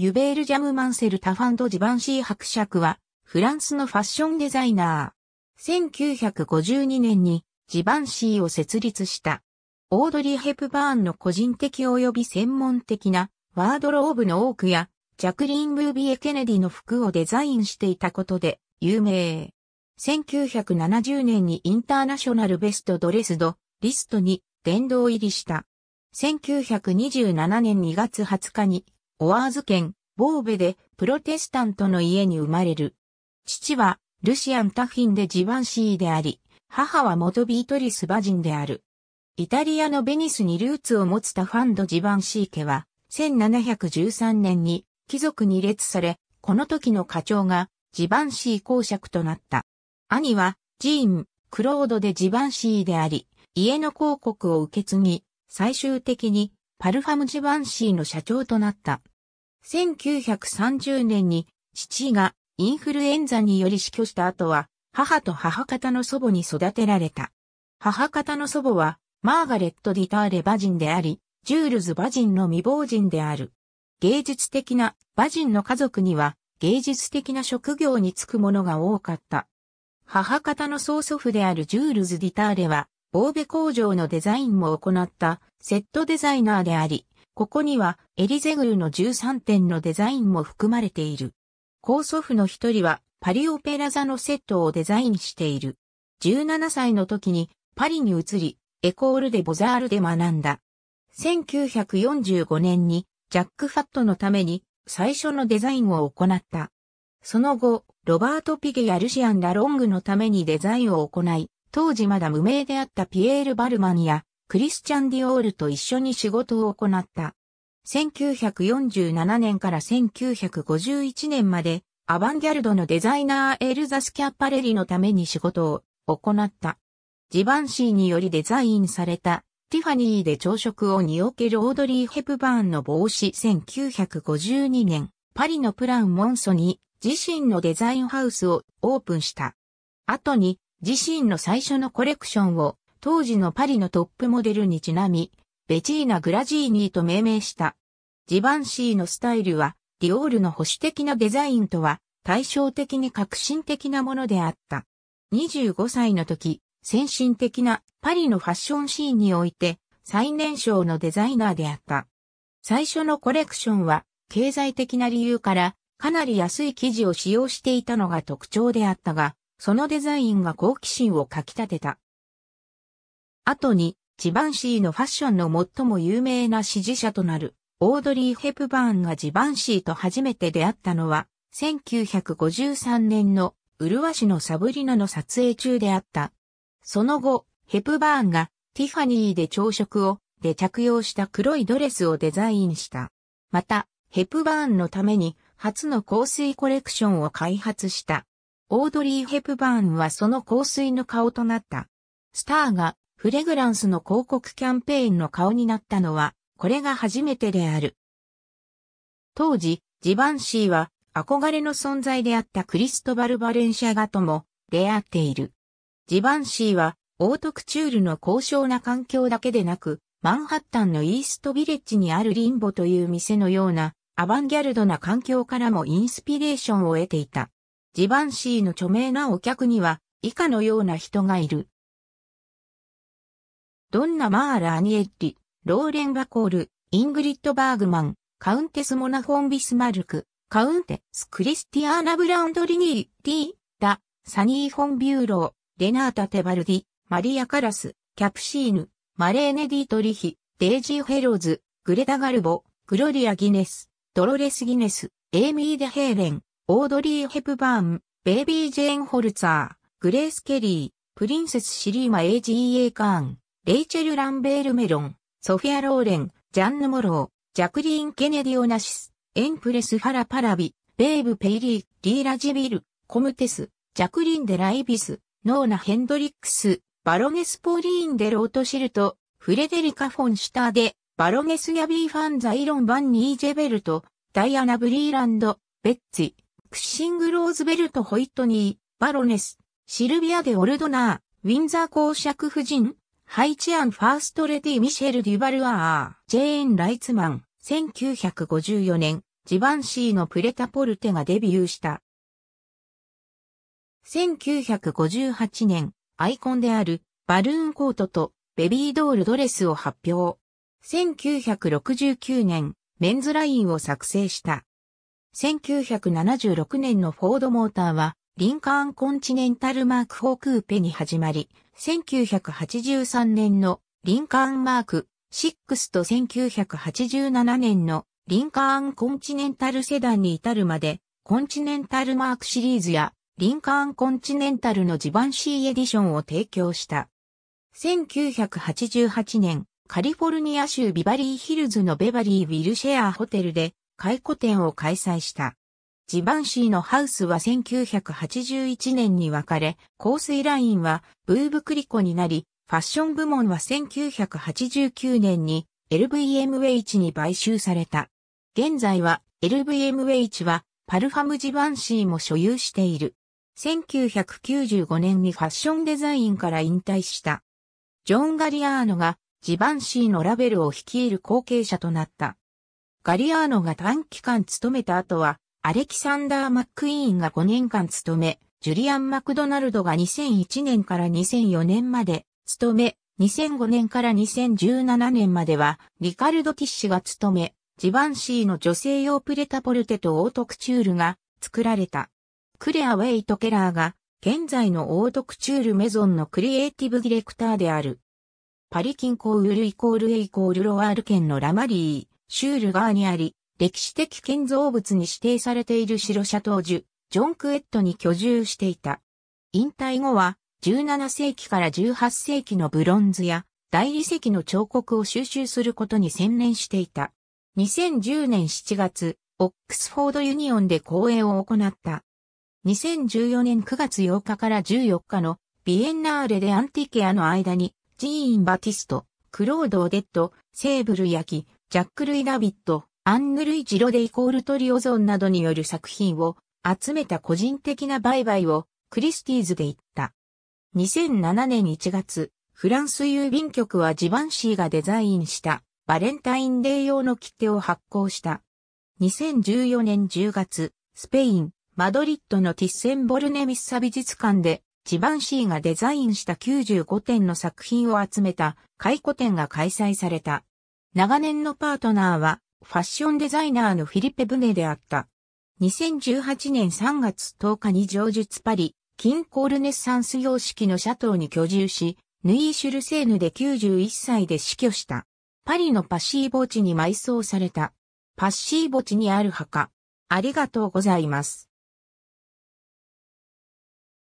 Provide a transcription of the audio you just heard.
ユベール・ジャム・マンセル・タファンド・ジバンシー伯爵は、フランスのファッションデザイナー。1952年にジバンシーを設立した。オードリー・ヘプバーンの個人的及び専門的なワードローブの多くや、ジャクリーン・ブービエ・ケネディの服をデザインしていたことで有名。1970年にインターナショナルベストドレスドリストに殿堂入りした。1927年2月20日にオアーズ県、ボーベでプロテスタントの家に生まれる。父はルシアン・タフィンでジバンシーであり、母は元ビートリス・バジンである。イタリアのベニスにルーツを持つタファンド・ジバンシー家は、1713年に貴族に列され、この時の課長がジバンシー公爵となった。兄はジーン、クロードでジバンシーであり、家の広告を受け継ぎ、最終的にパルファム・ジバンシーの社長となった。1930年に父がインフルエンザにより死去した後は、母と母方の祖母に育てられた。母方の祖母は、マーガレット・ディターレ・バジンであり、ジュールズ・バジンの未亡人である。芸術的なバジンの家族には、芸術的な職業に就く者が多かった。母方の曽祖父であるジュールズ・ディターレは、神戸工場のデザインも行ったセットデザイナーであり、ここにはエリゼグルの13点のデザインも含まれている。高祖父の一人はパリオペラ座のセットをデザインしている。17歳の時にパリに移り、エコールでボザールで学んだ。1945年にジャック・ファットのために最初のデザインを行った。その後、ロバート・ピゲやルシアン・ラ・ロングのためにデザインを行い、当時まだ無名であったピエール・バルマンやクリスチャン・ディオールと一緒に仕事を行った。1947年から1951年まで、アバンギャルドのデザイナーエルザス・キャッパレリのために仕事を行った。ジバンシーによりデザインされたティファニーで朝食をにおけるオードリー・ヘプバーンの帽子1952年、パリのプラン・モンソに自身のデザインハウスをオープンした。後に自身の最初のコレクションを当時のパリのトップモデルにちなみ、ベチーナ・グラジーニーと命名した。ジバンシーのスタイルは、ディオールの保守的なデザインとは、対照的に革新的なものであった。25歳の時、先進的なパリのファッションシーンにおいて、最年少のデザイナーであった。最初のコレクションは、経済的な理由から、かなり安い生地を使用していたのが特徴であったが、そのデザインが好奇心をかき立てた。後に、ジバンシーのファッションの最も有名な支持者となる、オードリー・ヘプバーンがジバンシーと初めて出会ったのは、1953年のウルワシのサブリナの撮影中であった。その後、ヘプバーンがティファニーで朝食をで着用した黒いドレスをデザインした。また、ヘプバーンのために初の香水コレクションを開発した。オードリー・ヘプバーンはその香水の顔となった。スターがフレグランスの広告キャンペーンの顔になったのは、これが初めてである。当時、ジバンシーは憧れの存在であったクリストバル・バレンシャガとも出会っている。ジバンシーはオートクチュールの高尚な環境だけでなく、マンハッタンのイーストビレッジにあるリンボという店のようなアバンギャルドな環境からもインスピレーションを得ていた。ジバンシーの著名なお客には以下のような人がいる。ドンナ・マーラ・アニエッリ、ローレン・バコール、イングリッド・バーグマン、カウンテス・モナ・フォン・ビスマルク、カウンテス・クリスティアーナ・ブランドリニー、ィー、ダ、サニー・フォン・ビューロー、レナータ・テバルディ、マリア・カラス、キャプシーヌ、マレーネ・ディトリヒ、デイジー・フェローズ、グレタ・ガルボ、グロリア・ギネス、ドロレス・ギネス、エイミー・デ・ヘーレン、オードリー・ヘプバーン、ベイビー・ジェーン・ホルツァー、グレース・ケリー、プリンセス・シリーマ・ AGA カーン。レイチェル・ランベール・メロン、ソフィア・ローレン、ジャンヌ・モロー、ジャクリーン・ケネディ・オナシス、エンプレス・ハラ・パラビ、ベーブ・ペイリー、リーラ・ジビル、コムテス、ジャクリーン・デ・ライビス、ノーナ・ヘンドリックス、バロネス・ポーリーン・デ・ロートシルト、フレデリカ・フォン・シュターデ、バロネス・ヤビー・ファン・ザ・イロン・バン・ニージェベルト、ダイアナ・ブリーランド、ベッツィ、クッシング・ローズベルト・ホイットニー、バロネス、シルビア・デ・オルドナー、ウィンザー公爵夫人、ハイチアンファーストレディ・ミシェル・デュバルアー、ジェーン・ライツマン、1954年、ジバンシーのプレタポルテがデビューした。1958年、アイコンであるバルーンコートとベビードールドレスを発表。1969年、メンズラインを作成した。1976年のフォードモーターは、リンカーンコンチネンタルマーク4クーペに始まり、1983年のリンカーンマーク6と1987年のリンカーンコンチネンタルセダンに至るまで、コンチネンタルマークシリーズやリンカーンコンチネンタルのジバンシーエディションを提供した。1988年、カリフォルニア州ビバリーヒルズのベバリー・ウィルシェアホテルで、回顧展を開催した。ジバンシーのハウスは1981年に分かれ、香水ラインはブーブクリコになり、ファッション部門は1989年に LVMH に買収された。現在は LVMH はパルファムジバンシーも所有している。1995年にファッションデザインから引退した。ジョン・ガリアーノがジバンシーのラベルを率いる後継者となった。ガリアーノが短期間勤めた後はアレキサンダー・マックイーンが5年間務め、ジュリアン・マクドナルドが2001年から2004年まで務め、2005年から2017年までは、リカルド・ティッシュが務め、ジバンシーの女性用プレタポルテとオートクチュールが作られた。クレア・ウェイト・ケラーが、現在のオートクチュールメゾンのクリエイティブディレクターである。パリ近郊ウルイコールエイコールロワール県のラマリー、シュール側にあり、歴史的建造物に指定されている白社当時、ジョンクエットに居住していた。引退後は、17世紀から18世紀のブロンズや大理石の彫刻を収集することに専念していた。2010年7月、オックスフォードユニオンで講演を行った。2014年9月8日から14日のビエンナーレでアンティケアの間に、ジーン・バティスト、クロード・オデット、セーブル・ヤキ、ジャック・ルイ・ダビット、アンヌ・ルイ・ジロデイコール・トリオゾンなどによる作品を集めた個人的な売買をクリスティーズで言った。2007年1月、フランス郵便局はジバンシーがデザインしたバレンタインデー用の切手を発行した。2014年10月、スペイン、マドリッドのティッセンボルネミッサ美術館でジバンシーがデザインした95点の作品を集めた回顧展が開催された。長年のパートナーはファッションデザイナーのフィリペ・ブネであった。2018年3月10日に上述パリ、キンコールネッサンス様式のシャトーに居住し、ヌイーシュルセーヌで91歳で死去した。パリのパッシー墓地に埋葬された。パッシー墓地にある墓。ありがとうございます。